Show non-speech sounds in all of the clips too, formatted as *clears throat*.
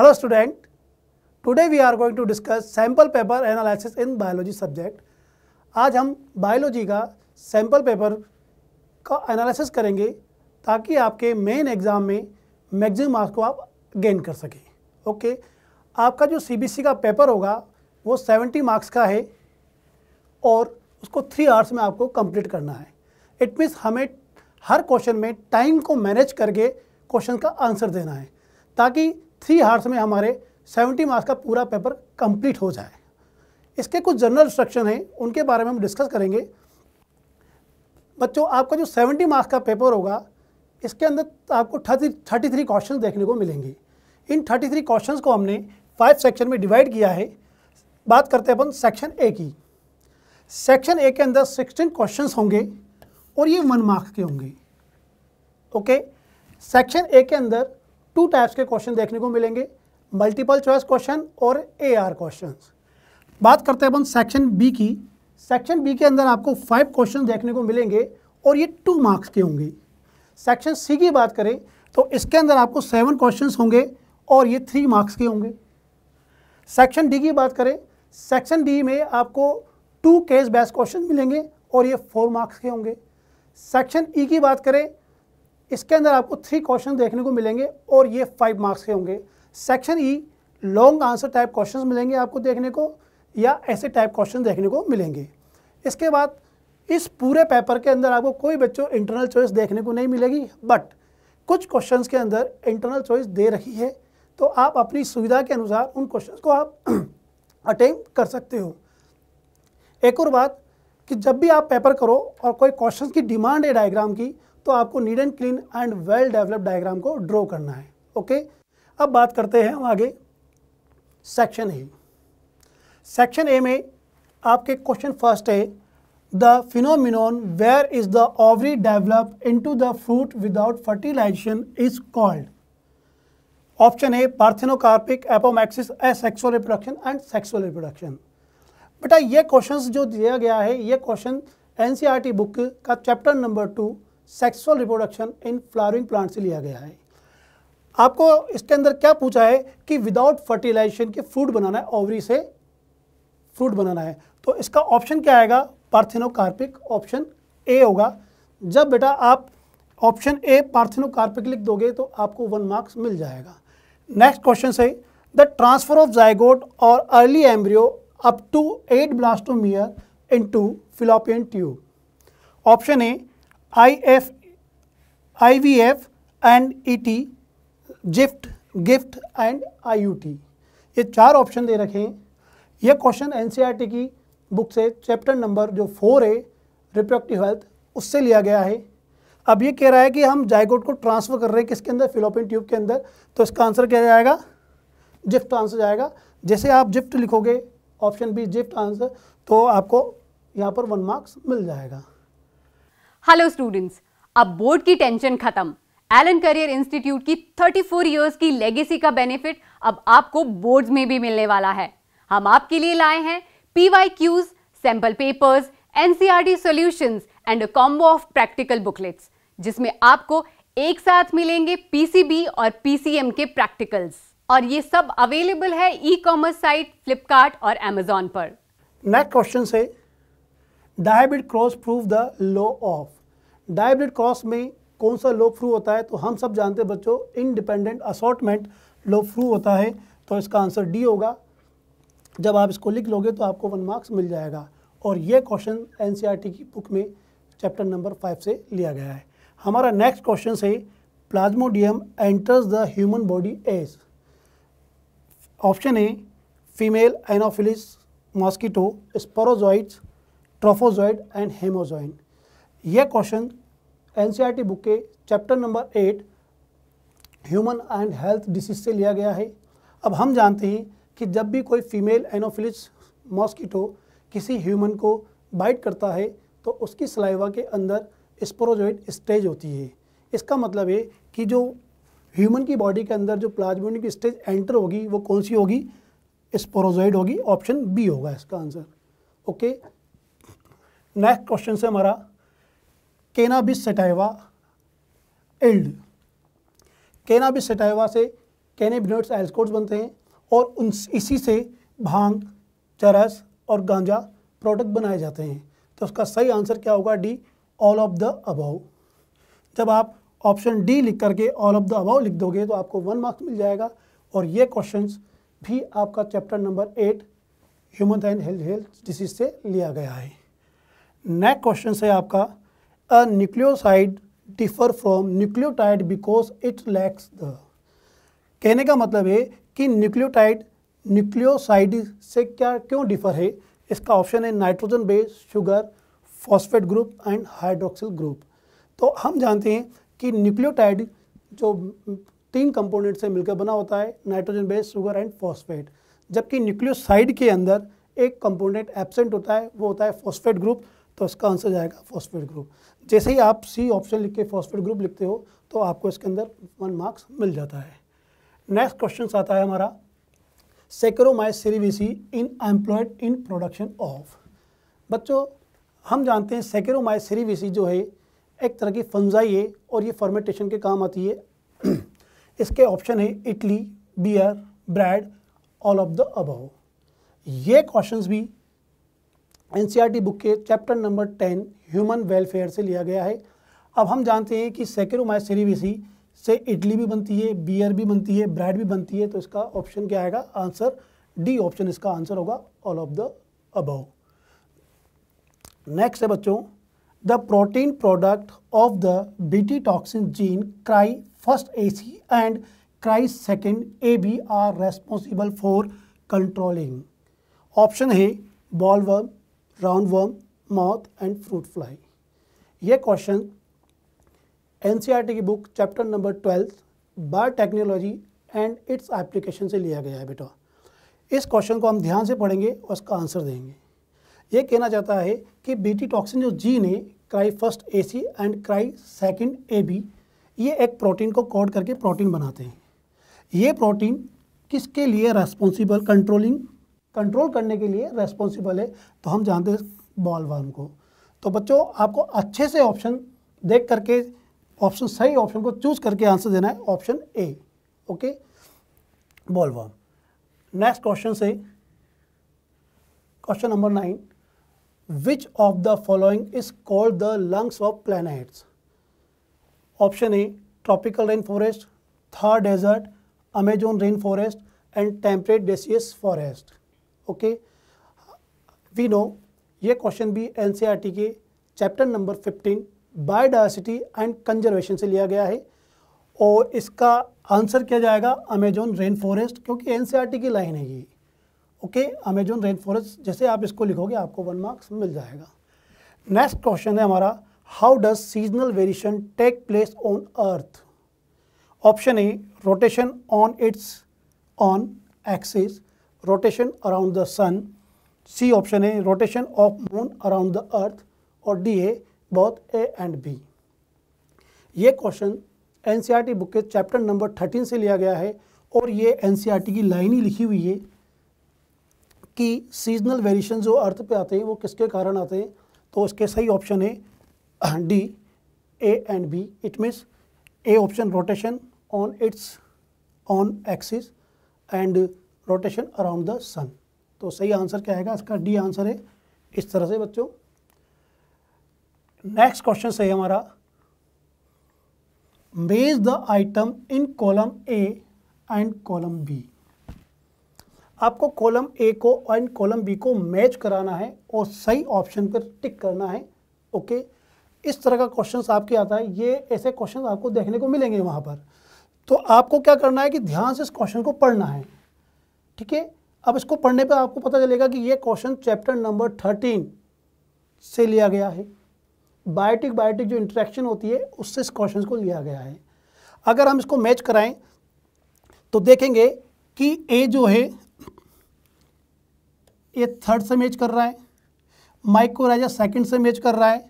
Hello student, today we are going to discuss sample paper analysis in biology subject. आज हम biology का sample paper का analysis करेंगे ताकि आपके main exam में maximum marks को आप gain कर सकें ओके okay? आपका जो सी का पेपर होगा वो 70 मार्क्स का है और उसको थ्री आवर्स में आपको कंप्लीट करना है इट मीन्स हमें हर क्वेश्चन में टाइम को मैनेज करके क्वेश्चन का आंसर देना है ताकि थ्री हार्स में हमारे सेवेंटी मार्क्स का पूरा पेपर कंप्लीट हो जाए इसके कुछ जनरल इंस्ट्रक्शन हैं उनके बारे में हम डिस्कस करेंगे बच्चों आपका जो सेवेंटी मार्क्स का पेपर होगा इसके अंदर आपको थर्टी थर्टी थ्री क्वेश्चन देखने को मिलेंगे इन थर्टी थ्री क्वेश्चन को हमने फाइव सेक्शन में डिवाइड किया है बात करते हैं अपन सेक्शन ए की सेक्शन ए के अंदर सिक्सटीन क्वेश्चन होंगे और ये वन मार्क्स के होंगे ओके सेक्शन ए के अंदर टू टाइप्स के क्वेश्चन देखने को मिलेंगे मल्टीपल चॉइस क्वेश्चन और ए आर क्वेश्चन बात करते हैं अपन सेक्शन बी की सेक्शन बी के अंदर आपको फाइव क्वेश्चन देखने को मिलेंगे और ये टू मार्क्स के होंगे सेक्शन सी की बात करें तो इसके अंदर आपको सेवन क्वेश्चन होंगे और ये थ्री मार्क्स के होंगे सेक्शन डी की बात करें सेक्शन डी में आपको टू केस बेस्ट क्वेश्चन मिलेंगे और ये फोर मार्क्स के होंगे सेक्शन ई e की बात करें इसके अंदर आपको थ्री क्वेश्चन देखने को मिलेंगे और ये फाइव मार्क्स के होंगे section E long answer type question मिलेंगे आपको देखने को या ऐसे टाइप क्वेश्चन देखने को मिलेंगे इसके बाद इस पूरे पेपर के अंदर आपको कोई बच्चों इंटरनल चॉइस देखने को नहीं मिलेगी बट कुछ क्वेश्चंस के अंदर इंटरनल चॉइस दे रही है तो आप अपनी सुविधा के अनुसार उन क्वेश्चन को आप अटेंड *clears throat* कर सकते हो एक और बात कि जब भी आप पेपर करो और कोई क्वेश्चन की डिमांड है डायग्राम की तो आपको neat and clean and well develop diagram को ड्रॉ करना है ओके अब बात करते हैं हम आगे सेक्शन ए सेक्शन ए में आपके क्वेश्चन फर्स्ट है the phenomenon where is the ovary develop into the fruit without fertilization is called option A parthenocarpic apomixis asexual reproduction and sexual reproduction बेटा ये क्वेश्चन जो दिया गया है ये क्वेश्चन एनसीईआरटी बुक का chapter number two sexual reproduction in flowering plant से लिया गया है आपको इसके अंदर क्या पूछा है कि विदाउट फर्टिलाइजेशन के फ्रूट बनाना है ओवरी से फ्रूट बनाना है तो इसका ऑप्शन क्या आएगा पार्थिनोकार्पिक ऑप्शन ए होगा जब बेटा आप ऑप्शन ए पार्थिनोकार्पिक लिख दोगे तो आपको वन मार्क्स मिल जाएगा नेक्स्ट क्वेश्चन से द ट्रांसफर ऑफ जायगोट और early embryo up to eight blastomere into fallopian tube option A V F and ET ZIFT GIFT and IUT ये चार ऑप्शन दे रखे हैं यह क्वेश्चन एनसीईआरटी की बुक से चैप्टर नंबर जो फोर है रिप्रोडक्टिव हेल्थ उससे लिया गया है अब ये कह रहा है कि हम जायकोट को ट्रांसफ़र कर रहे हैं किसके अंदर फिलोपिन ट्यूब के अंदर तो इसका आंसर क्या जाएगा जिफ्ट आंसर जाएगा जैसे आप जिफ्ट लिखोगे ऑप्शन बी जिफ्ट आंसर तो आपको यहाँ पर वन मार्क्स मिल जाएगा हेलो स्टूडेंट्स अब बोर्ड की टेंशन खत्म एलन करियर इंस्टीट्यूट की 34 फोर ईयर्स की लेगेसी का बेनिफिट अब आपको बोर्ड्स में भी मिलने वाला है हम आपके लिए लाए हैं cues sample papers NCERT solution and a combo of practical booklets जिसमें आपको एक साथ मिलेंगे पीसीबी और पीसीएम के प्रैक्टिकल्स और ये सब अवेलेबल है ई कॉमर्स साइट फ्लिपकार्ट और अमेजोन पर नेक्स्ट क्वेश्चन है dihybrid cross prove the law of dihybrid cross में कौन सा लो प्रूव होता है तो हम सब जानते हैं बच्चों इनडिपेंडेंट असॉटमेंट लो प्रूव होता है तो इसका आंसर डी होगा जब आप इसको लिख लोगे तो आपको वन मार्क्स मिल जाएगा और ये क्वेश्चन एन e की बुक में चैप्टर नंबर फाइव से लिया गया है हमारा नेक्स्ट क्वेश्चन है plasmodium enters the human body as option A female Anopheles mosquito sporozoites trophozoite and haemozoin यह क्वेश्चन एनसीईआरटी बुक के chapter number eight human and health disease से लिया गया है अब हम जानते हैं कि जब भी कोई फीमेल एनोफिलिस मॉस्किटो किसी ह्यूमन को बाइट करता है तो उसकी सलाइवा के अंदर स्पोरोजोइड स्टेज होती है इसका मतलब है कि जो ह्यूमन की बॉडी के अंदर जो प्लाज्मोनिक स्टेज एंटर होगी वो कौन सी होगी स्पोरोजॉइड होगी ऑप्शन बी होगा इसका आंसर ओके नेक्स्ट क्वेश्चन से हमारा cannabis sativa yield cannabis sativa से कैनेबिनोट्स एल्सकोट्स बनते हैं और उन इसी से भांग चरस और गांजा प्रोडक्ट बनाए जाते हैं तो उसका सही आंसर क्या होगा D all of the above जब आप ऑप्शन डी लिख करके ऑल ऑफ द अबाव लिख दोगे तो आपको वन मार्क्स मिल जाएगा और ये क्वेश्चंस भी आपका chapter number eight human and health health disease से लिया गया है नेक्स्ट क्वेश्चन है आपका a nucleoside differ from nucleotide because it lacks the कहने का मतलब है कि न्यूक्लियोटाइड न्यूक्लियोसाइड से क्या क्यों डिफर है इसका ऑप्शन है nitrogen base sugar phosphate group and hydroxyl group तो हम जानते हैं कि न्यूक्लियोटाइड जो तीन कंपोनेंट से मिलकर बना होता है nitrogen base sugar and phosphate जबकि न्यूक्लियोसाइड के अंदर एक कंपोनेंट एब्सेंट होता है वो होता है फॉस्फेट ग्रुप तो इसका आंसर जाएगा फॉस्फेट ग्रुप जैसे ही आप सी ऑप्शन लिख के फॉस्फेट ग्रुप लिखते हो तो आपको इसके अंदर वन मार्क्स मिल जाता है नेक्स्ट क्वेश्चन आता है हमारा Saccharomyces cerevisiae in employed in production of बच्चों हम जानते हैं सेक्रोमाइस सीरीबीसी जो है एक तरह की फंजाई है और ये फॉर्मेटेशन के काम आती है *clears throat* इसके ऑप्शन है idli beer bread all of the above ये क्वेश्चंस भी एनसीईआरटी बुक के chapter number ten human welfare से लिया गया है अब हम जानते हैं कि सेकेरोमाइस सेरिविसी से इडली भी बनती है बियर भी बनती है ब्रेड भी बनती है तो इसका ऑप्शन क्या आएगा आंसर डी ऑप्शन इसका आंसर होगा all of the above next है बच्चों the protein product of the BT toxin gene cry first A C and cry second A B are responsible for controlling option है bollworm round worm moth and fruit fly ये question NCERT e की book chapter number twelfth biotechnology and its application से लिया गया है बेटा इस question को हम ध्यान से पढ़ेंगे और उसका आंसर देंगे ये कहना चाहता है कि बीटी टॉक्सिन जो gene cry first A C and cry second A B ये एक प्रोटीन को कोड करके प्रोटीन बनाते हैं ये प्रोटीन किसके लिए रेस्पॉन्सिबल कंट्रोलिंग कंट्रोल करने के लिए रेस्पॉन्सिबल है तो हम जानते हैं बॉल वर्म को तो बच्चों आपको अच्छे से ऑप्शन देख करके ऑप्शन सही ऑप्शन को चूज करके आंसर देना है option A okay bollworm next question से question number nine which of the following is called the lungs of planets option A tropical rain forest third desert Amazon rain forest and temperate deciduous forest okay we know ये question भी N e के chapter number fifteen biodiversity and conservation से लिया गया है और इसका answer किया जाएगा अमेजोन रेन फॉरेस्ट क्योंकि एन e की लाइन है ये ओके अमेजोन रेन फॉरेस्ट जैसे आप इसको लिखोगे आपको वन मार्क्स मिल जाएगा नेक्स्ट क्वेश्चन है हमारा how does seasonal variation take place on earth option A rotation on its on axis rotation around the sun C option है rotation of moon around the earth और D A both A and B ये question N book के chapter number thirteen से लिया गया है और ये एन e की लाइन ही लिखी हुई है कि सीजनल वेरिएशन जो अर्थ पे आते हैं वो किसके कारण आते हैं तो इसके सही ऑप्शन है D A and B it means A option rotation on its on axis and rotation around the sun तो सही आंसर क्या आएगा इसका डी आंसर है इस तरह से बच्चों नेक्स्ट क्वेश्चन सही हमारा match the item in column A and column B आपको कॉलम ए को एंड कॉलम बी को मैच कराना है और सही ऑप्शन पर टिक करना है ओके okay? इस तरह का क्वेश्चन आपके आता है ये ऐसे क्वेश्चन आपको देखने को मिलेंगे वहां पर तो आपको क्या करना है कि ध्यान से इस क्वेश्चन को पढ़ना है ठीक है अब इसको पढ़ने पर आपको पता चलेगा कि ये क्वेश्चन चैप्टर नंबर थर्टीन से लिया गया है बायोटिक बायोटिक जो इंट्रैक्शन होती है उससे इस क्वेश्चन को लिया गया है अगर हम इसको मैच कराएं तो देखेंगे कि ए जो है ये थर्ड से मैच कर रहा है माइक्रोराइजा सेकंड से मैच कर रहा है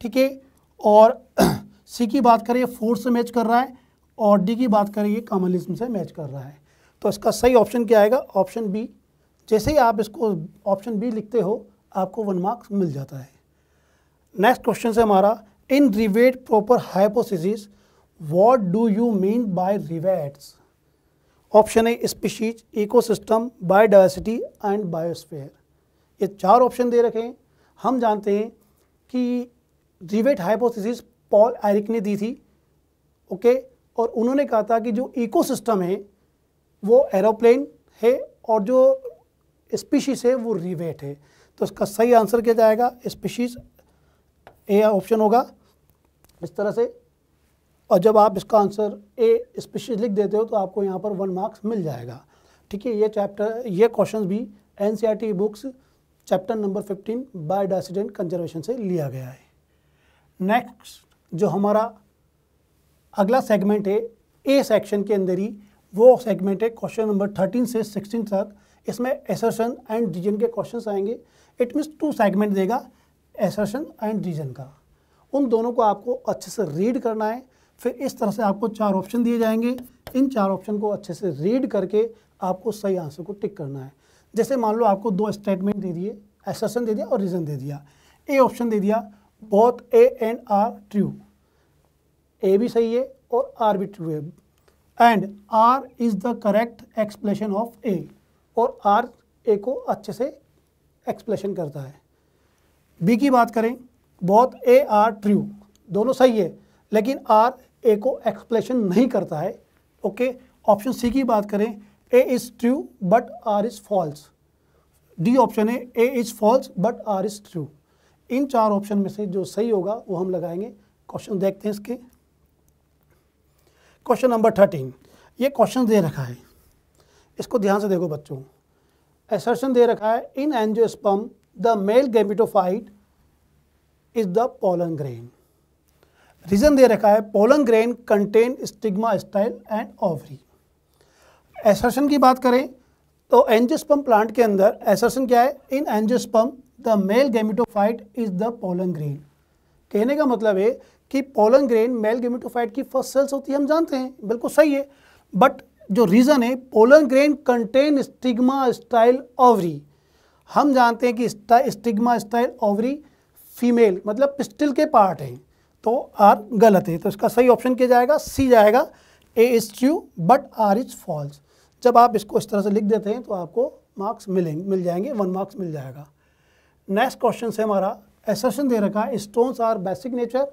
ठीक है और *clears throat* सी की बात करें फोर्थ से मैच कर रहा है और डी की बात करें ये कॉमनिज्म से मैच कर रहा है तो इसका सही ऑप्शन क्या आएगा ऑप्शन बी जैसे ही आप इसको ऑप्शन बी लिखते हो आपको वन मार्क्स मिल जाता है नेक्स्ट क्वेश्चन से हमारा in rivet popper hypothesis what do you mean by rivets option है species ecosystem biodiversity and biosphere ये चार ऑप्शन दे रखे हैं हम जानते हैं कि रिवेट हाइपोसिस पॉल आयरिक ने दी थी ओके और उन्होंने कहा था कि जो इकोसिस्टम है वो एरोप्लेन है और जो स्पीशीज़ है वो रिवेट है तो इसका सही आंसर क्या जाएगा स्पीशीज़ ए ऑप्शन होगा इस तरह से और जब आप इसका आंसर ए स्पीशीज़ लिख देते हो तो आपको यहाँ पर वन मार्क्स मिल जाएगा ठीक है ये चैप्टर ये क्वेश्चन भी N books chapter number 15 biodiversity conservation से लिया गया है नेक्स्ट जो हमारा अगला सेगमेंट है ए सेक्शन के अंदर ही वो सेगमेंट है क्वेश्चन नंबर थर्टीन से सिक्सटीन तक इसमें एसर्शन एंड रीजन के क्वेश्चन आएंगे इट मीन्स टू सेगमेंट देगा एसर्शन एंड रीजन का उन दोनों को आपको अच्छे से रीड करना है फिर इस तरह से आपको चार ऑप्शन दिए जाएंगे इन चार ऑप्शन को अच्छे से रीड करके आपको सही आंसर को टिक करना है जैसे मान लो आपको दो स्टेटमेंट दे दिए एसर्शन दे दिया और रीज़न दे दिया ए ऑप्शन दे दिया both A and R true A भी सही है और आर भी ट्रू है and R is the correct explanation of A और आर ए को अच्छे से एक्सप्लेशन करता है बी की बात करें बहुत ए आर ट्रू दोनों सही है लेकिन आर ए को एक्सप्लेशन नहीं करता है ओके ऑप्शन सी की बात करें A is true but R is false D option है A is false but R is true इन चार ऑप्शन में से जो सही होगा वो हम लगाएंगे क्वेश्चन देखते हैं इसके क्वेश्चन नंबर थर्टीन ये क्वेश्चन दे रखा है इसको ध्यान से देखो बच्चों एसर्शन दे रखा है in sperm the male gametophyte is the pollen grain reason दे रखा है pollen grain contain stigma style and ovary assertion की बात करें तो एंजियोस्पम प्लांट के अंदर एसर्शन क्या है in angiosperm the male gametophyte is the pollen grain कहने का मतलब है कि पोलन ग्रेन मेल गेमिटोफाइट की फर्स्ट सेल्स होती है हम जानते हैं बिल्कुल सही है बट जो रीज़न है pollen grain contain stigma style ovary हम जानते हैं कि स्टिग्मा स्टाइल ओवरी फीमेल मतलब पिस्टिल के पार्ट हैं तो आर गलत है तो इसका सही ऑप्शन क्या जाएगा सी जाएगा A is true but R is false जब आप इसको इस तरह से लिख देते हैं तो आपको मार्क्स मिलेंगे मिल जाएंगे वन मार्क्स मिल जाएगा नेक्स्ट क्वेश्चन से हमारा एसेशन दे रखा है स्टोन्स आर बेसिक नेचर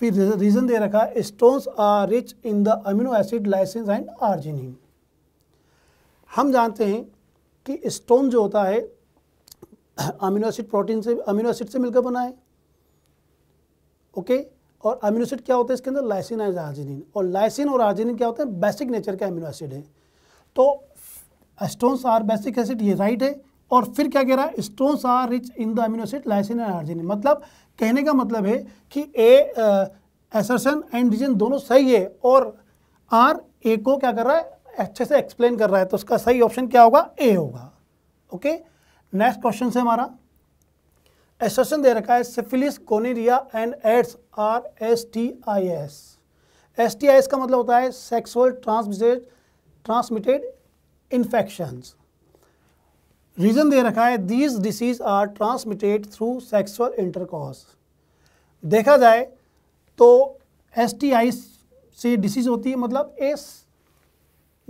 फिर रीज़न दे रखा है stones are rich in the amino acid lysine and arginine हम जानते हैं कि स्टोन जो होता है अमीनो एसिड प्रोटीन से अमीनो एसिड से मिलकर बना है ओके और अमीनो एसिड क्या होता है इसके अंदर लाइसिन एंड आर्जिनिन और लाइसिन और आर्जिनिन क्या होते हैं बेसिक नेचर के अमीनो एसिड है तो स्टोन्स आर बेसिक एसिड ये राइट है और फिर क्या कह रहा है stones are rich in the amino acid lysine and arginine मतलब कहने का मतलब है कि ए एसरसन एंड रीजन दोनों सही है और आर ए को क्या कर रहा है अच्छे से एक्सप्लेन कर रहा है तो उसका सही ऑप्शन क्या होगा ए होगा ओके नेक्स्ट क्वेश्चन से हमारा एसरसन दे रखा है syphilis gonorrhoea and AIDS are S T I S S T I S का मतलब होता है sexual transmitted transmitted infections reason दे रखा है these diseases are transmitted through sexual intercourse देखा जाए तो एस से डिसीज होती है मतलब एस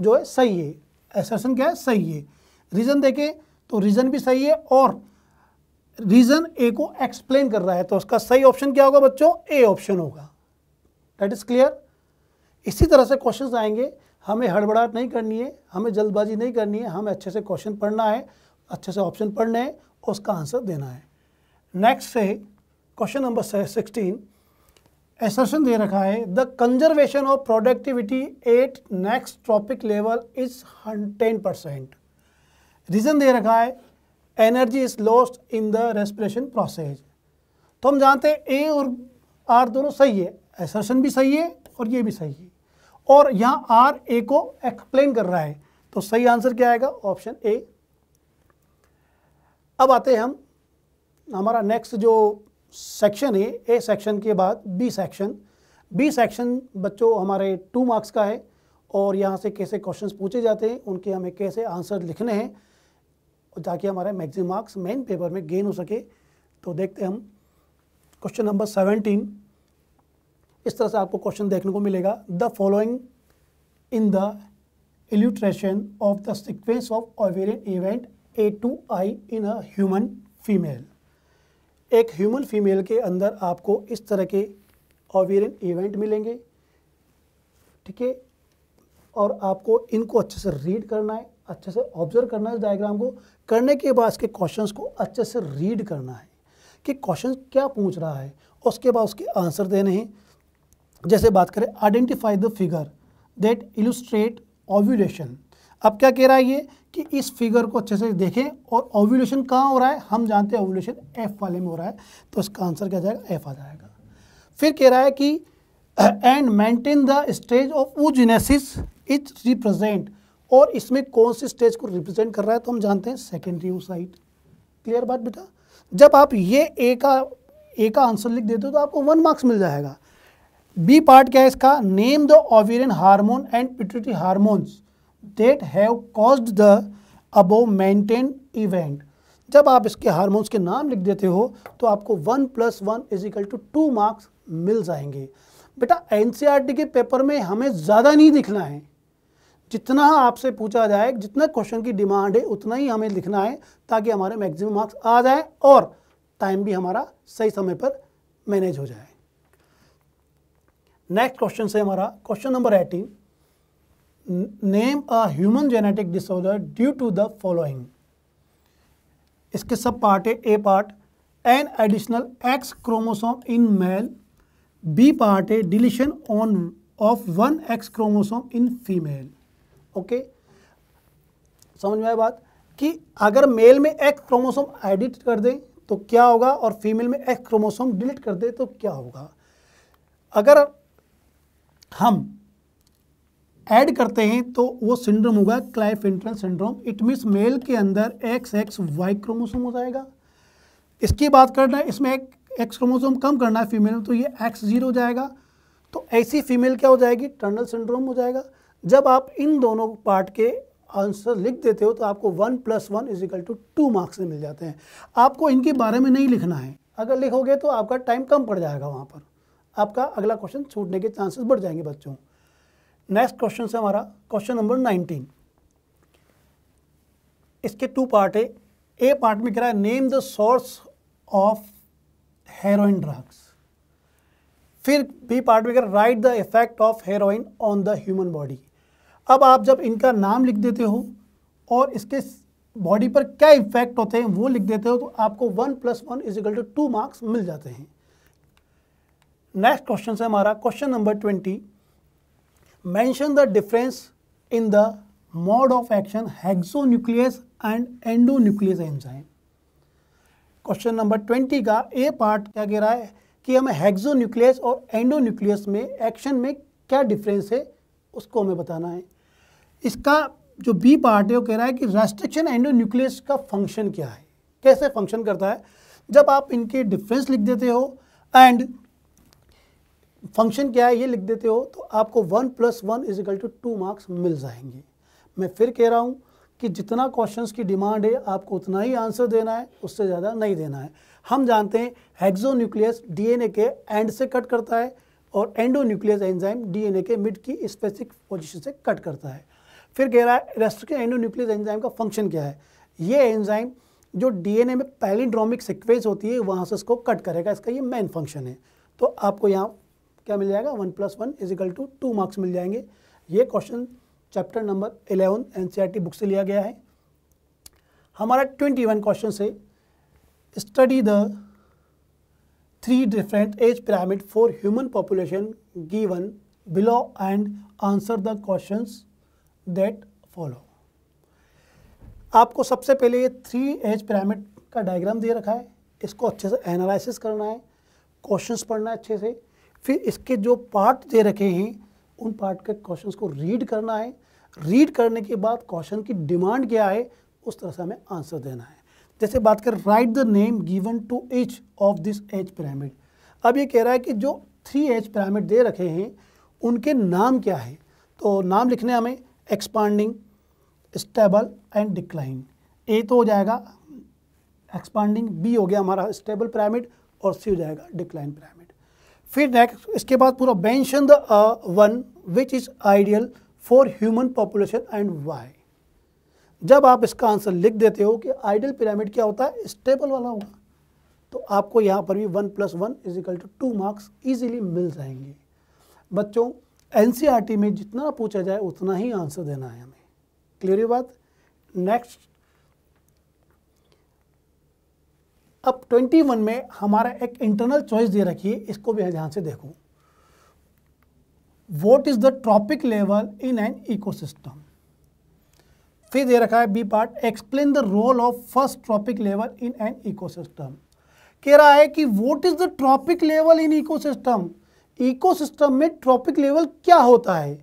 जो है सही है एसेसन क्या है सही है रीज़न देखें तो रीज़न भी सही है और रीज़न ए को एक्सप्लेन कर रहा है तो उसका सही ऑप्शन क्या होगा बच्चों ए ऑप्शन होगा डेट इज़ क्लियर इसी तरह से क्वेश्चंस आएंगे हमें हड़बड़ाहट नहीं करनी है हमें जल्दबाजी नहीं करनी है हमें अच्छे से क्वेश्चन पढ़ना है अच्छे से ऑप्शन पढ़ने हैं और उसका आंसर देना है नेक्स्ट है क्वेश्चन नंबर सिक्सटीन एसर्सन दे रखा है the conservation of productivity at next trophic level is ten percent reason दे रखा है energy is lost in the respiration process तो हम जानते हैं ए और आर दोनों सही है एसर्शन भी सही है और ये भी सही है और यहाँ आर ए को एक्सप्लेन कर रहा है तो सही आंसर क्या आएगा ऑप्शन ए अब आते हैं हम हमारा नेक्स्ट जो सेक्शन है ए सेक्शन के बाद बी सेक्शन बी सेक्शन बच्चों हमारे टू मार्क्स का है और यहाँ से कैसे क्वेश्चंस पूछे जाते हैं उनके हमें कैसे आंसर लिखने हैं ताकि हमारे मैक्सिमम मार्क्स मेन पेपर में गेन हो सके तो देखते हम क्वेश्चन नंबर सेवेंटीन इस तरह से आपको क्वेश्चन देखने को मिलेगा the following in the illustration of the sequence of ovarian event A to I in a human female एक ह्यूमन फीमेल के अंदर आपको इस तरह के ओवेरियन इवेंट मिलेंगे ठीक है और आपको इनको अच्छे से रीड करना है अच्छे से ऑब्जर्व करना है डायग्राम को करने के बाद इसके क्वेश्चंस को अच्छे से रीड करना है कि क्वेश्चन क्या पूछ रहा है उसके बाद उसके आंसर देने हैं जैसे बात करें identify the figure that illustrate ovulation अब क्या कह रहा है ये कि इस फिगर को अच्छे से देखें और ओव्यूलेशन कहाँ हो रहा है हम जानते हैं ओव्यूलेशन एफ वाले में हो रहा है तो इसका आंसर क्या जाएगा एफ आ जाएगा फिर कह रहा है कि and maintain the stage of oogenesis it represent और इसमें कौन से स्टेज को रिप्रेजेंट कर रहा है तो हम जानते हैं सेकेंडरी ऊसाइट क्लियर बात बेटा जब आप ये ए का ए का आंसर लिख देते हो तो आपको वन मार्क्स मिल जाएगा बी पार्ट क्या है इसका name the ovarian hormone and pituitary hormones that have caused the above mentioned event जब आप इसके हारमोन्स के नाम लिख देते हो तो आपको one plus one is equal to two marks मिल जाएंगे बेटा एनसीईआरटी e के पेपर में हमें ज़्यादा नहीं लिखना है जितना आपसे पूछा जाए जितना क्वेश्चन की डिमांड है उतना ही हमें लिखना है ताकि हमारे मैक्सिमम मार्क्स आ जाए और टाइम भी हमारा सही समय पर मैनेज हो जाए नेक्स्ट क्वेश्चन से हमारा question number eighteen name a human genetic disorder due to the following इसके सब पार्ट है A part an additional X chromosome in male B part है deletion on of one X chromosome in female okay समझ में आए बात कि अगर mail में एक्स क्रोमोसोम एडिट कर दें तो क्या होगा और फीमेल में एक्स क्रोमोसोम डिलीट कर दें तो क्या होगा अगर हम ऐड करते हैं तो वो सिंड्रोम होगा Klinefelter syndrome it means male के अंदर एक्स एक्स वाई क्रोमोसोम हो जाएगा इसकी बात करना है इसमें एक एक्स क्रोमोसोम कम करना है फीमेल में तो ये एक्स जीरो हो जाएगा तो ऐसी फीमेल क्या हो जाएगी टर्नल सिंड्रोम हो जाएगा जब आप इन दोनों पार्ट के आंसर लिख देते हो तो आपको one plus one is equal to two marks मिल जाते हैं आपको इनके बारे में नहीं लिखना है अगर लिखोगे तो आपका टाइम कम पड़ जाएगा वहाँ पर आपका अगला क्वेश्चन छूटने के चांसेस बढ़ जाएंगे बच्चों नेक्स्ट क्वेश्चन से हमारा क्वेश्चन नंबर नाइनटीन इसके टू पार्ट है ए पार्ट में कह रहा है name the source of heroin drugs फिर बी पार्ट में कह रहा है write the effect of heroin on the human body अब आप जब इनका नाम लिख देते हो और इसके बॉडी पर क्या इफेक्ट होते हैं वो लिख देते हो तो आपको one plus one is equal to two marks मिल जाते हैं नेक्स्ट क्वेश्चन से हमारा question number twenty mention the difference in the mode of action hexonuclease and endonuclease enzyme question number twenty का ए पार्ट क्या कह रहा है कि हमें हेक्सोन्यूक्लियस और एंडोन्यूक्लियस में एक्शन में क्या डिफरेंस है उसको हमें बताना है इसका जो बी पार्ट है वो कह रहा है कि रेस्ट्रिक्शन एंडोन्यूक्लियस का फंक्शन क्या है कैसे फंक्शन करता है जब आप इनके डिफरेंस लिख देते हो एंड फंक्शन क्या है ये लिख देते हो तो आपको one plus one is equal to two marks मिल जाएंगे मैं फिर कह रहा हूँ कि जितना क्वेश्चंस की डिमांड है आपको उतना ही आंसर देना है उससे ज़्यादा नहीं देना है हम जानते हैं हेक्जो न्यूक्लियस डी के एंड से कट करता है और एंडो न्यूक्लियस एंजाइम डी के मिड की स्पेसिफिक पोजिशन से कट करता है फिर कह रहा है रेस्ट्रिक्टेड एंडो न्यूक्लियस एंजाइम का फंक्शन क्या है ये एंजाइम जो डीएनए में पैलिड्रोमिक सिक्वेंस होती है वहाँ से उसको कट करेगा इसका ये मेन फंक्शन है तो आपको यहाँ क्या मिल जाएगा one plus one is equal to two marks मिल जाएंगे ये क्वेश्चन चैप्टर नंबर इलेवन एन बुक से लिया गया है हमारा ट्वेंटी वन क्वेश्चन से study the three different age pyramid for human population given below and answer the question that follow आपको सबसे पहले ये थ्री एज पिरामिड का डायग्राम दे रखा है इसको अच्छे से एनालिसिस करना है क्वेश्चंस पढ़ना है अच्छे से फिर इसके जो पार्ट दे रखे हैं उन पार्ट के क्वेश्चन को रीड करना है रीड करने के बाद क्वेश्चन की डिमांड क्या है उस तरह से हमें आंसर देना है जैसे बात कर write the name given to each of this age pyramid अब ये कह रहा है कि जो थ्री एच पिरामिड दे रखे हैं उनके नाम क्या है तो नाम लिखने हमें एक्सपांडिंग स्टेबल एंड डिक्लाइन ए तो हो जाएगा एक्सपांडिंग बी हो गया हमारा स्टेबल पिरामिड और सी हो जाएगा डिक्लाइन पिरामिड फिर नेक्स्ट इसके बाद पूरा mention the one which is ideal for human population and why जब आप इसका आंसर लिख देते हो कि आइडियल पिरामिड क्या होता है स्टेबल वाला होगा तो आपको यहाँ पर भी one plus one is equal to two marks easily मिल जाएंगे बच्चों एन e में जितना पूछा जाए उतना ही आंसर देना है हमें क्लियर ये बात नेक्स्ट अब 21 में हमारा एक इंटरनल चॉइस दे रखी है इसको भी ध्यान से देखो what is the trophic level in an ecosystem फिर दे रखा है B part explain the role of first trophic level in an ecosystem कह रहा है कि what is the trophic level in ecosystem ecosystem में ट्रॉपिक लेवल क्या होता है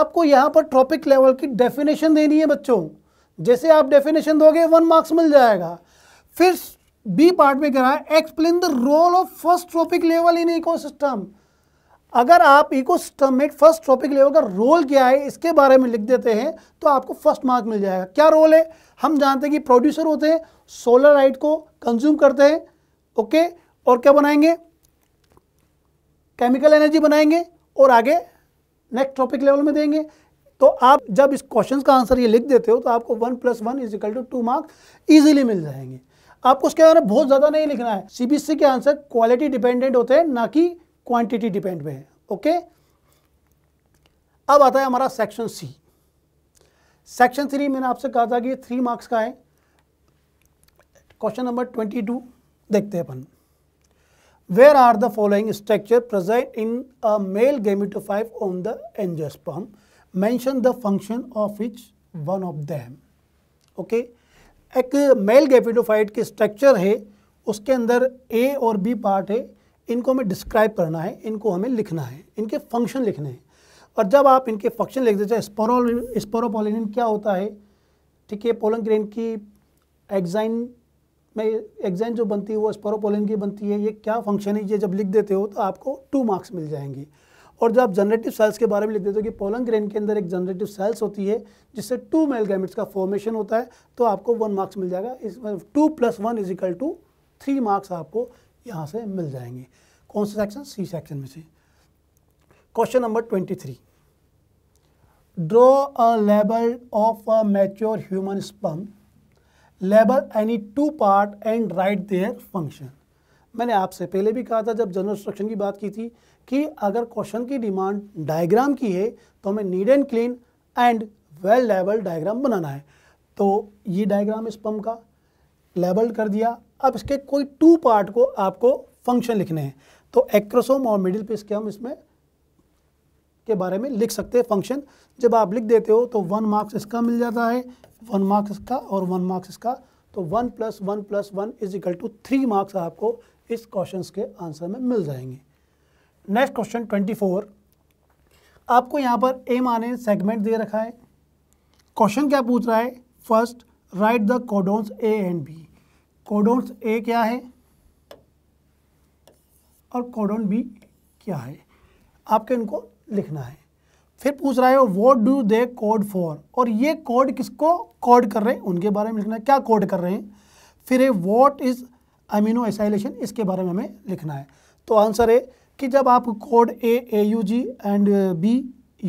आपको यहां पर ट्रॉपिक लेवल की डेफिनेशन देनी है बच्चों जैसे आप डेफिनेशन दोगे वन मार्क्स मिल जाएगा फिर बी पार्ट में कह रहा है explain the role of first trophic level in ecosystem अगर आप इकोसिस्टम में फर्स्ट ट्रॉपिक लेवल का रोल क्या है इसके बारे में लिख देते हैं तो आपको फर्स्ट मार्क मिल जाएगा क्या रोल है हम जानते हैं कि प्रोड्यूसर होते हैं सोलर लाइट को कंज्यूम करते हैं ओके और क्या बनाएंगे केमिकल एनर्जी बनाएंगे और आगे नेक्स्ट ट्रॉपिक लेवल में देंगे तो आप जब इस क्वेश्चन का आंसर ये लिख देते हो तो आपको one plus one is two two marks easily मिल जाएंगे आपको उसके बारे में बहुत ज़्यादा नहीं लिखना है सीबीएसई के आंसर क्वालिटी डिपेंडेंट होते हैं ना कि क्वांटिटी डिपेंड में ओके अब आता है हमारा सेक्शन सी सेक्शन थ्री मैंने आपसे कहा था कि थ्री मार्क्स का है क्वेश्चन नंबर ट्वेंटी टू देखते हैं अपन the following structure present in a male gametophyte on the the angiosperm the function of each one of of okay okay एक मेल गैफिडोफाइट की स्ट्रक्चर है उसके अंदर ए और बी पार्ट है इनको हमें डिस्क्राइब करना है इनको हमें लिखना है इनके फंक्शन लिखने हैं और जब आप इनके फंक्शन लिख देते हैं स्पोरोल क्या होता है ठीक है ग्रेन की एग्जाइन में एग्जाइन जो बनती है वो स्पोरोपोलिन की बनती है ये क्या फंक्शन है ये जब लिख देते हो तो आपको टू मार्क्स मिल जाएंगे और जब आप जनरेटिव सेल्स के बारे में लिख देते हो कि पोलन ग्रेन के अंदर एक जनरेटिव सेल्स होती है जिससे टू मेल गैमिट्स का फॉर्मेशन होता है तो आपको वन मार्क्स मिल जाएगा इस two plus one is equal to three marks आपको यहाँ से मिल जाएंगे कौन सा सेक्शन सी सेक्शन में से question number twenty three draw a label of a mature human sperm label any two part and write their function मैंने आपसे पहले भी कहा था जब जनरल इंस्ट्रक्शन की बात की थी कि अगर क्वेश्चन की डिमांड डायग्राम की है तो हमें neat and clean and well लेवल डायग्राम बनाना है तो ये डायग्राम इस पम्प का लेवल कर दिया अब इसके कोई टू पार्ट को आपको फंक्शन लिखने हैं तो एक्रोसोम और मिडिल पे इसके हम इसमें के बारे में लिख सकते हैं फंक्शन जब आप लिख देते हो तो वन मार्क्स इसका मिल जाता है वन मार्क्स इसका और वन मार्क्स इसका तो one plus one plus one is equal to three marks आपको इस क्वेश्चन के आंसर में मिल जाएंगे नेक्स्ट क्वेश्चन ट्वेंटी फोर आपको यहाँ पर ए माने सेगमेंट दे रखा है क्वेश्चन क्या पूछ रहा है first write the codons A and B codons A क्या है और कोडोन बी क्या है आपके इनको लिखना है फिर पूछ रहा है what do they code for और ये कोड किसको कोड कर रहे हैं उनके बारे में लिखना है क्या कोड कर रहे हैं फिर A what is aminoacylation इसके बारे में हमें लिखना है तो आंसर है कि जब आप code A A U G and B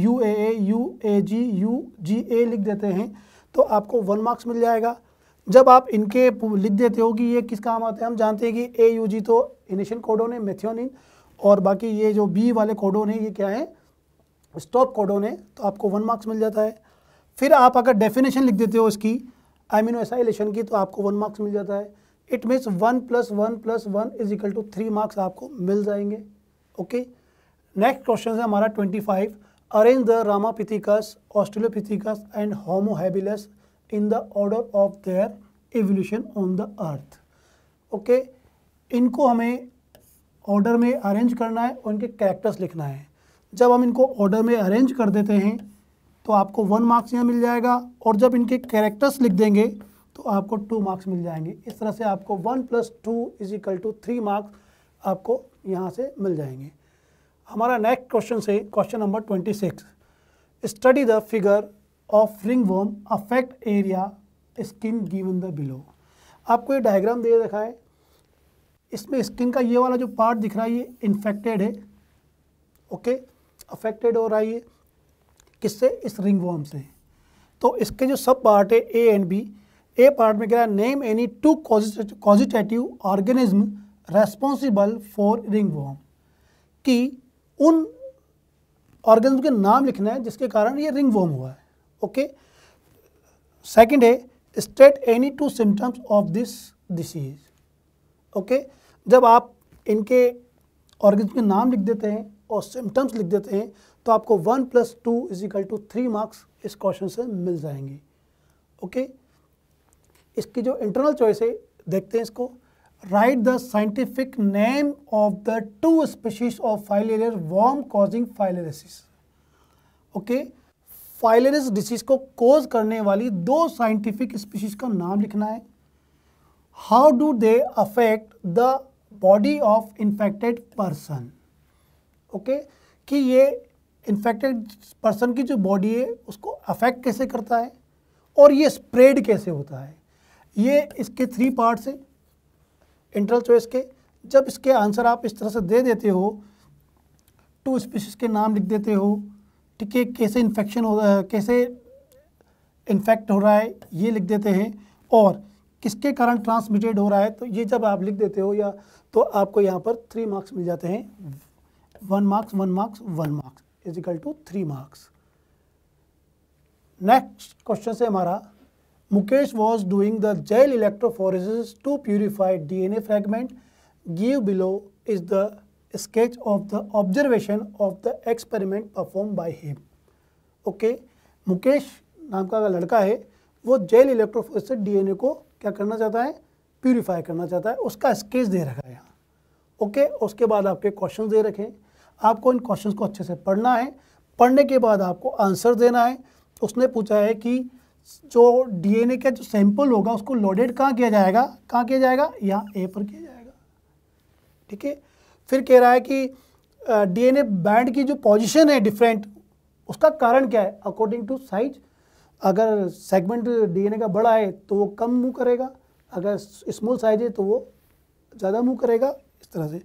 U A A U A G U G A लिख देते हैं तो आपको वन मार्क्स मिल जाएगा जब आप इनके लिख देते हो कि ये किस काम आते हैं हम जानते हैं कि ए यू जी तो इनिशियल कोडोन है मेथियोनिन और बाकी ये जो बी वाले कोडोन है ये क्या है स्टॉप कोडोन है तो आपको वन मार्क्स मिल जाता है फिर आप अगर डेफिनेशन लिख देते हो इसकी मीनो एसाइलेशन की तो आपको वन मार्क्स मिल जाता है it means one plus one plus one is equal to three marks आपको मिल जाएंगे ओके नेक्स्ट क्वेश्चन है हमारा twenty five arrange the Ramapithecus Australopithecus and Homo habilis in the order of their evolution on the earth okay इनको हमें order में arrange करना है और इनके कैरेक्टर्स लिखना है जब हम इनको ऑर्डर में अरेंज कर देते हैं तो आपको वन मार्क्स यहाँ मिल जाएगा और जब इनके कैरेक्टर्स लिख देंगे तो आपको टू मार्क्स मिल जाएंगे इस तरह से आपको one plus two is equal to three marks आपको यहाँ से मिल जाएंगे हमारा नेक्स्ट क्वेश्चन से question number twenty six study the figure of ring worm affect area skin given the below आपको ये डायग्राम दे रखा है इसमें स्किन का ये वाला जो पार्ट दिख रहा है ये इन्फेक्टेड है ओके अफेक्टेड हो रहा है ये किससे इस रिंग वॉर्म से तो इसके जो सब पार्ट है A and B A part में कह रहा है name any two causative organism responsible for ring ringworm कि उन ऑर्गेनिज्म के नाम लिखना है जिसके कारण ये रिंग रिंगवॉर्म हुआ है ओके सेकंड है state any two symptoms of this disease okay जब आप इनके ऑर्गेनिज्म के नाम लिख देते हैं और सिम्टम्स लिख देते हैं तो आपको one plus two is equal to three marks इस क्वेश्चन से मिल जाएंगे ओके okay? इसकी जो इंटरनल चॉइस है देखते हैं इसको write the scientific name of the two species of filarial worm causing filariasis okay filariasis disease को कोज करने वाली दो साइंटिफिक स्पीशीज का नाम लिखना है how do they affect the body of infected person okay कि ये इन्फेक्टेड पर्सन की जो बॉडी है उसको अफेक्ट कैसे करता है और ये स्प्रेड कैसे होता है ये इसके थ्री पार्ट्स हैं इंटरल चॉइस के जब इसके आंसर आप इस तरह से दे देते हो टू स्पीशीज़ के नाम लिख देते हो ठीक है कैसे इन्फेक्शन हो रहा है कैसे इन्फेक्ट हो रहा है ये लिख देते हैं और किसके कारण ट्रांसमिटेड हो रहा है तो ये जब आप लिख देते हो या तो आपको यहाँ पर थ्री मार्क्स मिल जाते हैं one marks one marks one marks is equal to three marks next question से हमारा Mukesh was doing the gel electrophoresis to purify DNA fragment. Give below is the sketch of the observation of the experiment performed by him. Okay, Mukesh नाम का लड़का है वो jail इलेक्ट्रोफोरेस से DNA को क्या करना चाहता है प्यूरिफाई करना चाहता है उसका स्केच दे रखा है यहाँ ओके उसके बाद आपके क्वेश्चन दे रखे हैं आपको इन क्वेश्चन को अच्छे से पढ़ना है पढ़ने के बाद आपको आंसर देना है उसने पूछा है कि जो डीएनए का जो सैंपल होगा उसको लोडेड कहाँ किया जाएगा कहाँ किया जाएगा यहाँ ए पर किया जाएगा ठीक है फिर कह रहा है कि डीएनए बैंड की जो पोजीशन है डिफरेंट उसका कारण क्या है अकॉर्डिंग टू साइज अगर सेगमेंट डीएनए का बड़ा है तो वो कम मूव करेगा अगर स्मॉल साइज है तो वो ज़्यादा मूव करेगा इस तरह से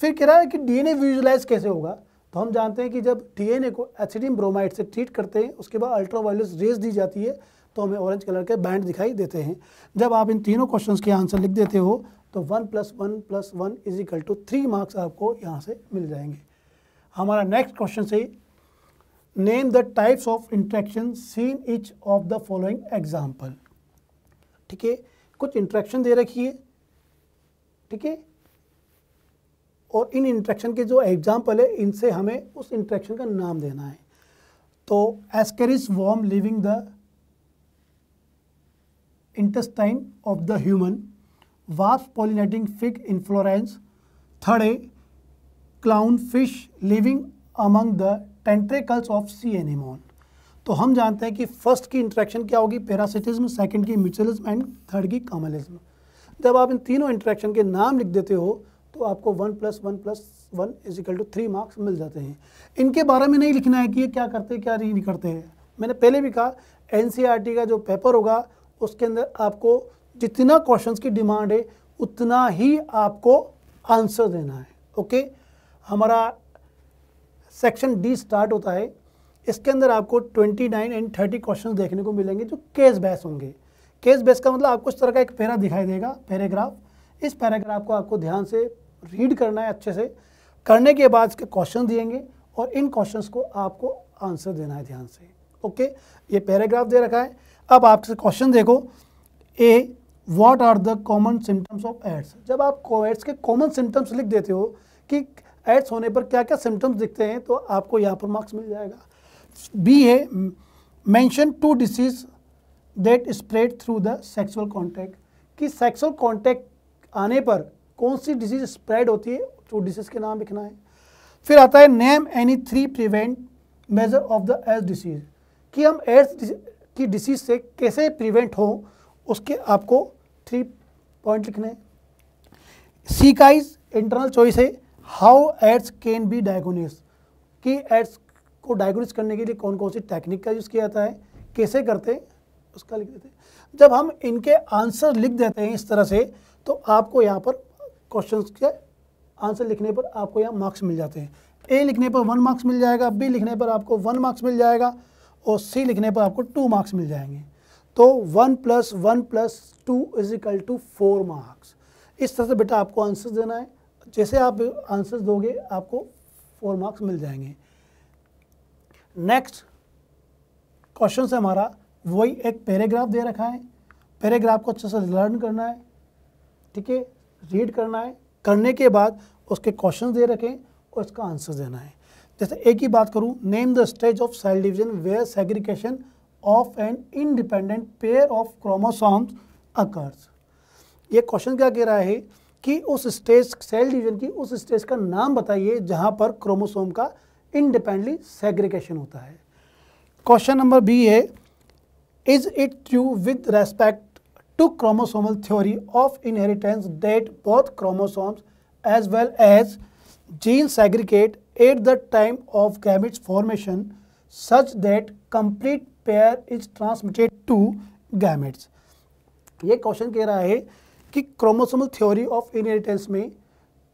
फिर कह रहा है कि डी विजुलाइज कैसे होगा तो हम जानते हैं कि जब डीएनए को एसिडिन ब्रोमाइड से ट्रीट करते हैं उसके बाद अल्ट्रावायलेस रेस दी जाती है तो हमें ऑरेंज कलर के बैंड दिखाई देते हैं जब आप इन तीनों क्वेश्चंस के आंसर लिख देते हो तो one plus one plus one is equal to three marks आपको यहाँ से मिल जाएंगे हमारा नेक्स्ट क्वेश्चन से name the types of interaction seen each of the following example ठीक है कुछ इंट्रैक्शन दे रखी है ठीक है और इन इंट्रैक्शन के जो एग्जाम्पल है इनसे हमें उस इंट्रैक्शन का नाम देना है तो ascaris worm living the intestine of the human wasp pollinating fig inflorescence third a clownfish living among the tentacles of sea animal तो हम जानते हैं कि फर्स्ट की इंट्रैक्शन क्या होगी पैरासिटिज्म सेकंड की म्यूचुअलिज्म एंड थर्ड की कॉमलिज्म जब आप इन तीनों इंट्रैक्शन के नाम लिख देते हो तो आपको one plus one plus one is equal to three marks मिल जाते हैं इनके बारे में नहीं लिखना है कि ये क्या करते हैं क्या नहीं करते हैं मैंने पहले भी कहा एन e का जो पेपर होगा उसके अंदर आपको जितना क्वेश्चंस की डिमांड है उतना ही आपको आंसर देना है ओके हमारा सेक्शन डी स्टार्ट होता है इसके अंदर आपको 29 एंड 30 क्वेश्चन देखने को मिलेंगे जो केस बेस होंगे केस बेस का मतलब आपको इस तरह का एक पैरा दिखाई देगा पैराग्राफ इस पैराग्राफ को आपको ध्यान से रीड करना है अच्छे से करने के बाद इसके क्वेश्चन दिएंगे और इन क्वेश्चंस को आपको आंसर देना है ध्यान से ओके ये पैराग्राफ दे रखा है अब आपसे क्वेश्चन देखो A what are the common symptoms of AIDS जब आप एड्स के कॉमन सिम्टम्स लिख देते हो कि एड्स होने पर क्या क्या सिम्टम्स दिखते हैं तो आपको यहाँ पर मार्क्स मिल जाएगा बी है mention two disease that spread through the sexual contact कि सेक्सुअल कॉन्टैक्ट आने पर कौन सी डिसीज स्प्रेड होती है टू डिसीज के नाम लिखना है फिर आता है name any three prevent major of the AIDS disease कि हम एड्स कि डिसीज से कैसे प्रिवेंट हो उसके आपको थ्री पॉइंट लिखने सी का इज इंटरनल चॉइस है how AIDS can be diagnosed कि एड्स को डायगोनिस करने के लिए कौन कौन सी टेक्निक का यूज़ किया जाता है कैसे करते उसका लिख देते हैं जब हम इनके आंसर लिख देते हैं इस तरह से तो आपको यहाँ पर क्वेश्चन के आंसर लिखने पर आपको यहाँ मार्क्स मिल जाते हैं ए लिखने पर वन मार्क्स मिल जाएगा बी लिखने पर आपको वन मार्क्स मिल जाएगा और सी लिखने पर आपको टू मार्क्स मिल जाएंगे तो one plus one plus two is equal to four marks इस तरह से बेटा आपको आंसर देना है जैसे आप आंसर दोगे आपको फोर मार्क्स मिल जाएंगे नेक्स्ट क्वेश्चन से हमारा वही एक पैराग्राफ दे रखा है पैराग्राफ को अच्छे से लर्न करना है ठीक है रीड करना है करने के बाद उसके क्वेश्चन दे रखें और उसका आंसर देना है जैसे एक ही बात करूँ name the stage of cell division where segregation of an independent pair of chromosomes occurs ये क्वेश्चन क्या कह रहा है कि उस स्टेज सेल डिवीजन की उस स्टेज का नाम बताइए जहाँ पर क्रोमोसोम का इनडिपेंडली सेग्रीकेशन होता है क्वेश्चन नंबर बी है is it true with respect to chromosomal theory of inheritance that both chromosomes as well as gene segregate at the time of gametes formation such that complete pair is transmitted to gametes ये question कह रहा है कि chromosomal theory of inheritance में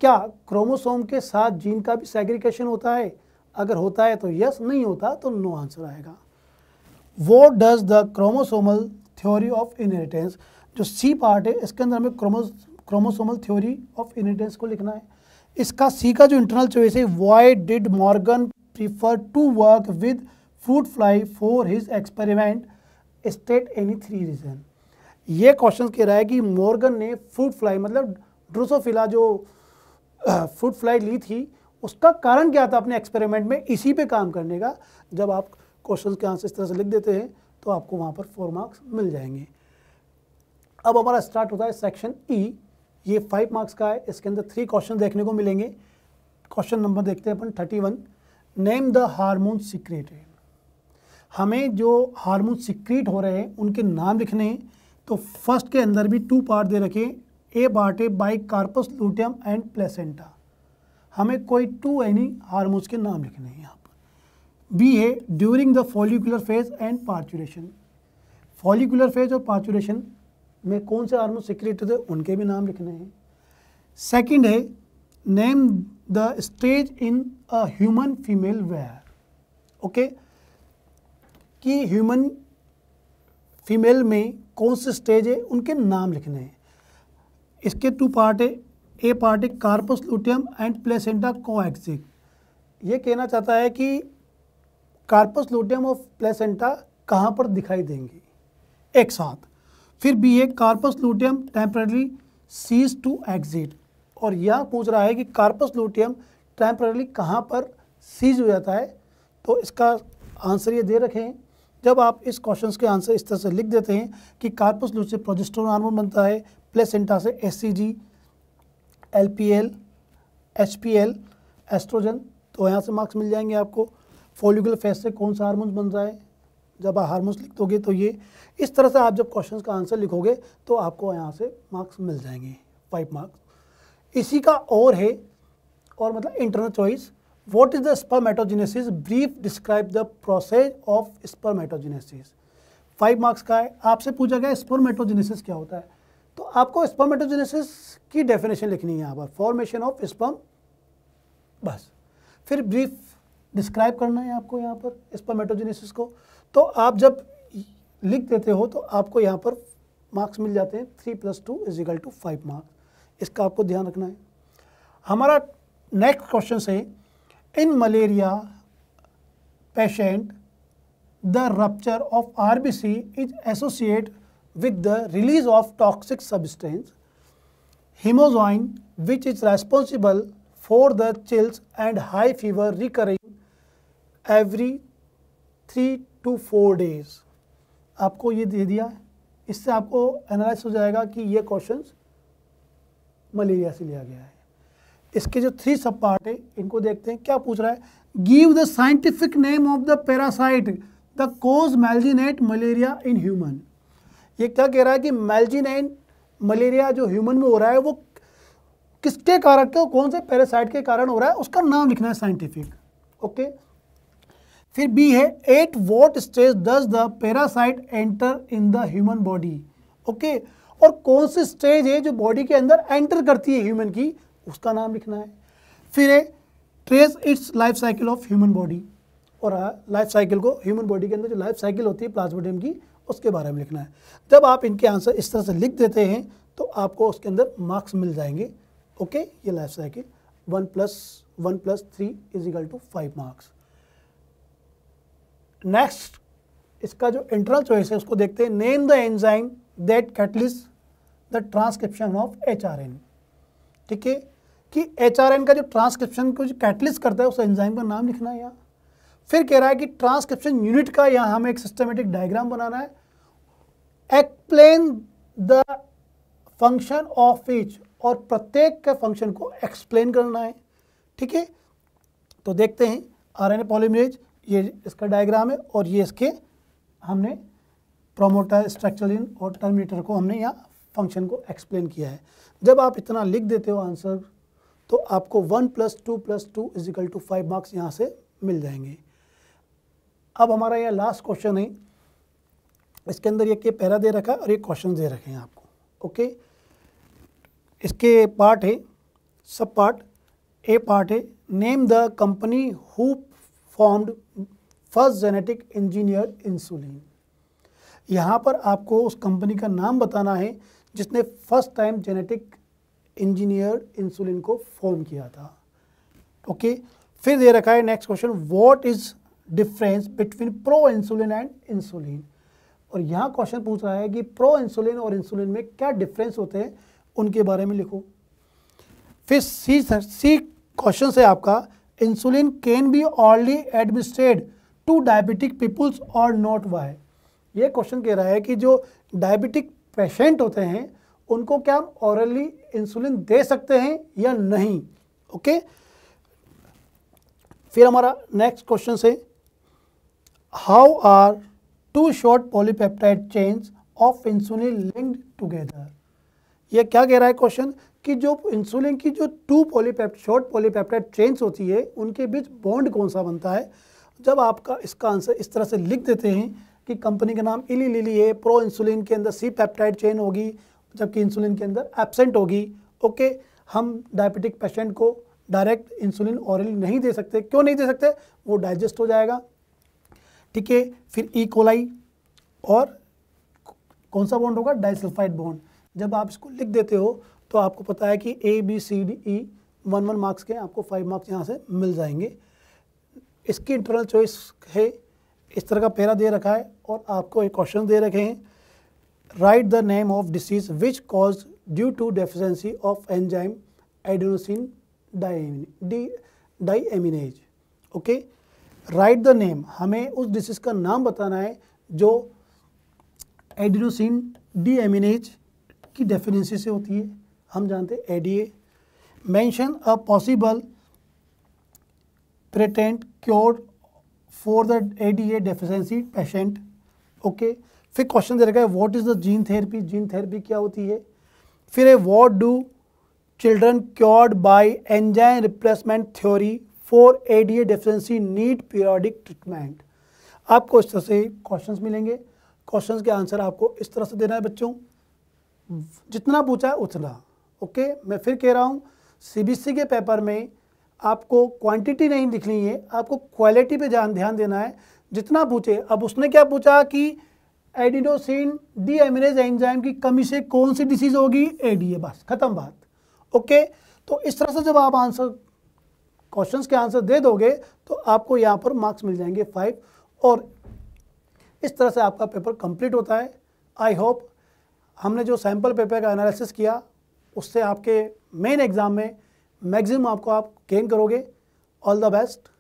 क्या chromosome के साथ gene का भी सेग्रीकेशन होता है अगर होता है तो यस नहीं होता तो नो आंसर आएगा वो does the chromosomal theory of inheritance जो सी पार्ट है इसके अंदर हमें chromo chromosomal theory of inheritance को लिखना है इसका सी का जो इंटरनल चॉइस है why did Morgan prefer to work with fruit fly for his experiment state any three reason ये क्वेश्चन कह रहा है कि मॉर्गन ने फ्रूट फ्लाई मतलब ड्रोसोफिला जो फ्रूट फ्लाई ली थी उसका कारण क्या था अपने एक्सपेरिमेंट में इसी पे काम करने का जब आप क्वेश्चन के आंसर इस तरह से लिख देते हैं तो आपको वहाँ पर फोर मार्क्स मिल जाएंगे अब हमारा स्टार्ट होता है सेक्शन ई e। ये फाइव मार्क्स का है इसके अंदर थ्री क्वेश्चन देखने को मिलेंगे क्वेश्चन नंबर देखते हैं अपन thirty one name the hormone secreted हमें जो हारमोन सिक्रेट हो रहे हैं उनके नाम लिखने हैं तो फर्स्ट के अंदर भी टू पार्ट दे रखें ए पार्ट है by corpus luteum and placenta हमें कोई टू एनी हारमोन्स के नाम लिखने हैं यहाँ पर बी है during the follicular phase and parturition follicular phase और पार्चुरेशन में कौन से हारमोन सिक्रेट है उनके भी नाम लिखने हैं सेकंड है name the stage in a human female where okay कि ह्यूमन फीमेल में कौन से स्टेज है उनके नाम लिखने हैं इसके टू पार्ट है ए पार्ट है कार्पस लूटियम एंड प्लेसेंटा एक्सिक ये कहना चाहता है कि कार्पस लूटियम और प्लेसेंटा कहाँ पर दिखाई देंगे एक साथ फिर बी है corpus luteum temporarily cease to exist और यह पूछ रहा है कि कार्पस लूटियम टेम्परेली कहाँ पर सीज हो जाता है तो इसका आंसर ये दे रखें जब आप इस क्वेश्चन के आंसर इस तरह से लिख देते हैं कि कार्पस लूट से प्रोजेस्टोन हार्मोन बनता है प्लेसेंटा से S C G L P L H P L estrogen तो यहाँ से मार्क्स मिल जाएंगे आपको फोलिकुलर फेस से कौन सा हार्मोन बनता है जब आप हार्मोन्स लिख दोगे तो ये इस तरह से आप जब क्वेश्चन का आंसर लिखोगे तो आपको यहाँ से मार्क्स मिल जाएंगे फाइव मार्क्स इसी का और है और मतलब internal choice what is the spermatogenesis brief describe the process of spermatogenesis five marks का है आपसे पूछा गया स्पर्मेटोजेनेसिस क्या होता है तो आपको स्पर्मेटोजेनेसिस की डेफिनेशन लिखनी है यहाँ पर फॉर्मेशन ऑफ स्पर्म बस फिर ब्रीफ डिस्क्राइब करना है आपको यहाँ पर स्पर्मेटोजेनेसिस को तो आप जब लिख देते हो तो आपको यहाँ पर मार्क्स मिल जाते हैं three plus two is equal to five marks इसका आपको ध्यान रखना है हमारा नेक्स्ट क्वेश्चन से in malaria patient the rupture of R B C is associate with the release of toxic substance haemozoin which is responsible for the chills and high fever recurring every three to four days आपको ये दे दिया है इससे आपको analyse हो जाएगा कि ये क्वेश्चन मलेरिया से लिया गया है इसके जो थ्री सब पार्ट है इनको देखते हैं क्या पूछ रहा है give the scientific name of the parasite the cause malignant malaria in human ये क्या कह रहा है कि मेलजीनेट मलेरिया जो ह्यूमन में हो रहा है वो किसके कारण के कौन से पैरासाइट के कारण हो रहा है उसका नाम लिखना है साइंटिफिक ओके okay? फिर बी है at what stage does the parasite enter in the human body okay और कौन सी स्टेज है जो बॉडी के अंदर एंटर करती है ह्यूमन की उसका नाम लिखना है फिर है trace its life cycle of human body और लाइफ साइकिल को ह्यूमन बॉडी के अंदर जो लाइफ साइकिल होती है प्लाज्मोडियम की उसके बारे में लिखना है जब आप इनके आंसर इस तरह से लिख देते हैं तो आपको उसके अंदर मार्क्स मिल जाएंगे ओके ये life cycle one plus one plus three is equal to five marks next इसका जो इंटरनल चॉइस है उसको देखते हैं name the enzyme that catalyse the transcription of H R N ठीक है कि एच आर एन का जो ट्रांसक्रिप्शन को जो कैटलिस करता है उस एंजाइम का नाम लिखना है यहाँ फिर कह रहा है कि ट्रांसक्रिप्शन यूनिट का यहाँ हमें एक सिस्टमेटिक डायग्राम बनाना है explain the function of each और प्रत्येक के फंक्शन को एक्सप्लेन करना है ठीक है तो देखते हैं आर एन ए पॉलीमरेज ये इसका डायग्राम है और ये इसके हमने प्रोमोटर स्ट्रक्चर इन और टर्मिनेटर को हमने यहाँ फंक्शन को एक्सप्लेन किया है जब आप इतना लिख देते हो आंसर तो आपको one plus two plus two is equal to five marks यहाँ से मिल जाएंगे अब हमारा यह लास्ट क्वेश्चन है इसके अंदर ये के पैरा दे रखा है और ये क्वेश्चन दे रखे हैं आपको ओके इसके पार्ट है सब पार्ट ए पार्ट है name the company who formed first genetic engineer insulin यहाँ पर आपको उस कंपनी का नाम बताना है जिसने first time genetic engineer insulin को फॉर्म किया था ओके फिर दे रखा है next question what is difference between pro insulin and insulin और यहाँ क्वेश्चन पूछ रहा है कि प्रो इंसुलिन और इंसुलिन में क्या डिफरेंस होते हैं उनके बारे में लिखो फिर सी सी क्वेश्चन से आपका insulin can be orally administered to diabetic peoples or not why ये क्वेश्चन कह रहा है कि जो डायबिटिक पेशेंट होते हैं उनको क्या हम ऑरली इंसुलिन दे सकते हैं या नहीं ओके फिर हमारा नेक्स्ट क्वेश्चन से how are two short polypeptide chains of insulin linked together ये क्या कह रहा है क्वेश्चन कि जो इंसुलिन की जो two polypep short polypeptide chains होती है उनके बीच बॉन्ड कौन सा बनता है जब आपका इसका आंसर इस तरह से लिख देते हैं कि कंपनी का नाम इली लिली है प्रो इंसुलिन के अंदर सी पैप्टाइड चेन होगी जबकि इंसुलिन के अंदर एबसेंट होगी ओके हम डायबिटिक पेशेंट को डायरेक्ट इंसुलिन औरली नहीं दे सकते क्यों नहीं दे सकते वो डाइजेस्ट हो जाएगा ठीक है फिर ई e कोलाई और कौन सा बॉन्ड होगा डाइसल्फाइड बॉन्ड जब आप इसको लिख देते हो तो आपको पता है कि A B C D E one one marks के आपको फाइव मार्क्स यहाँ से मिल जाएंगे इसकी इंटरनल चॉइस है इस तरह का पहरा दे रखा है और आपको एक क्वेश्चन दे रखे हैं write the name of disease which cause due to deficiency of enzyme adenosine di di deaminase okay write the name हमें उस डिसीज का नाम बताना है जो एडिनोसिन डी एमिनेज की डेफिनेसी से होती है हम जानते हैं ADA mention a possible pretent cured for the ADA deficiency patient okay फिर क्वेश्चन दे रखा है what is the gene therapy gene therapy क्या होती है फिर है what do children cured by enzyme replacement theory for ADA deficiency need periodic treatment आपको इस तरह से क्वेश्चंस मिलेंगे क्वेश्चंस के आंसर आपको इस तरह से देना है बच्चों जितना पूछा है उतना ओके मैं फिर कह रहा हूँ सी के पेपर में आपको क्वांटिटी नहीं दिखनी है आपको क्वालिटी पे ध्यान ध्यान देना है जितना पूछे अब उसने क्या पूछा कि एडिडोसिन डी एमरेज एंजाइम की कमी से कौन सी डिसीज होगी एडीए बस खत्म बात ओके तो इस तरह से जब आप आंसर क्वेश्चंस के आंसर दे दोगे तो आपको यहाँ पर मार्क्स मिल जाएंगे फाइव और इस तरह से आपका पेपर कंप्लीट होता है आई होप हमने जो सैम्पल पेपर का एनालिसिस किया उससे आपके मेन एग्ज़ाम में मैक्सिमम आपको आप गेन करोगे ऑल द बेस्ट